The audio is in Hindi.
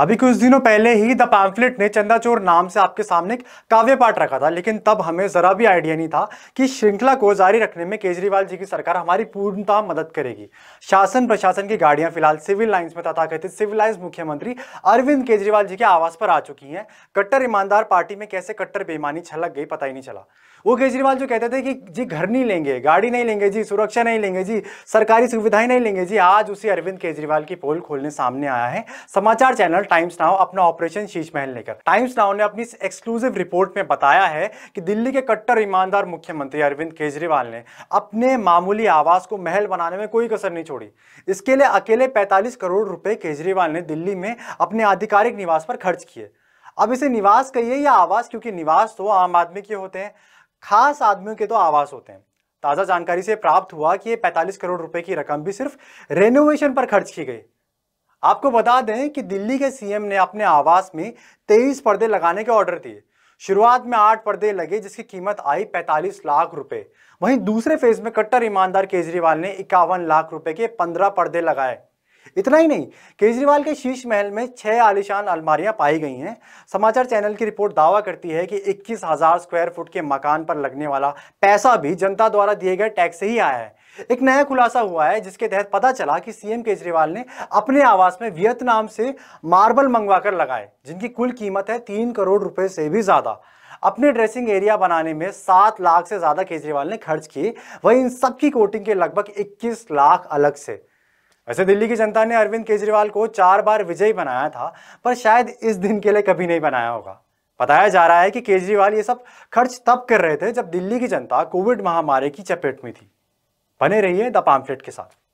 अभी कुछ दिनों पहले ही द पैम्फलेट ने चंदा चोर नाम से आपके सामने एक काव्य पाठ रखा था लेकिन तब हमें ज़रा भी आइडिया नहीं था कि श्रृंखला को जारी रखने में केजरीवाल जी की सरकार हमारी पूर्णता मदद करेगी शासन प्रशासन की गाड़ियां फिलहाल सिविल लाइन्स में तथाकथित लाइंस मुख्यमंत्री अरविंद केजरीवाल जी के आवास पर आ चुकी हैं कट्टर ईमानदार पार्टी में कैसे कट्टर बेईमानी छलक गई पता ही नहीं चला वो केजरीवाल जो कहते थे कि जी घर नहीं लेंगे गाड़ी नहीं लेंगे जी सुरक्षा नहीं लेंगे जी सरकारी सुविधाएं नहीं लेंगे जी आज उसी अरविंद केजरीवाल की पोल खोलने सामने आया है समाचार चैनल टाइम्स नाउ अपना ऑपरेशन शीश महल लेकर टाइम्स नाउ ने अपनी एक्सक्लूसिव रिपोर्ट में बताया है कि दिल्ली के कट्टर ईमानदार मुख्यमंत्री अरविंद केजरीवाल ने अपने मामूली आवास को महल बनाने में कोई कसर नहीं छोड़ी इसके लिए अकेले पैंतालीस करोड़ रुपए केजरीवाल ने दिल्ली में अपने आधिकारिक निवास पर खर्च किए अब इसे निवास कहिए या आवास क्योंकि निवास तो आम आदमी के होते हैं खास आदमियों के तो आवास होते हैं ताज़ा जानकारी से प्राप्त हुआ कि ये 45 करोड़ रुपए की रकम भी सिर्फ रेनोवेशन पर खर्च की गई आपको बता दें कि दिल्ली के सीएम ने अपने आवास में तेईस पर्दे लगाने के ऑर्डर दिए शुरुआत में आठ पर्दे लगे जिसकी कीमत आई 45 लाख रुपए वहीं दूसरे फेज में कट्टर ईमानदार केजरीवाल ने इक्यावन लाख रुपए के 15 पर्दे लगाए इतना ही नहीं केजरीवाल के शीश महल में छह आलिशान अलमारियां पाई गई हैं समाचार चैनल की रिपोर्ट दावा करती है कि 21,000 स्क्वायर फुट के मकान पर लगने वाला पैसा भी जनता द्वारा दिए गए टैक्स से ही आया है एक नया खुलासा हुआ है जिसके तहत पता चला कि सीएम केजरीवाल ने अपने आवास में वियतनाम से मार्बल मंगवा कर लगाए जिनकी कुल कीमत है तीन करोड़ रुपए से भी ज़्यादा अपने ड्रेसिंग एरिया बनाने में सात लाख से ज़्यादा केजरीवाल ने खर्च किए वहीं इन सबकी कोटिंग के लगभग इक्कीस लाख अलग से वैसे दिल्ली की जनता ने अरविंद केजरीवाल को चार बार विजयी बनाया था पर शायद इस दिन के लिए कभी नहीं बनाया होगा बताया जा रहा है कि केजरीवाल ये सब खर्च तब कर रहे थे जब दिल्ली की जनता कोविड महामारी की चपेट में थी बने रहिए द पाम्फलेट के साथ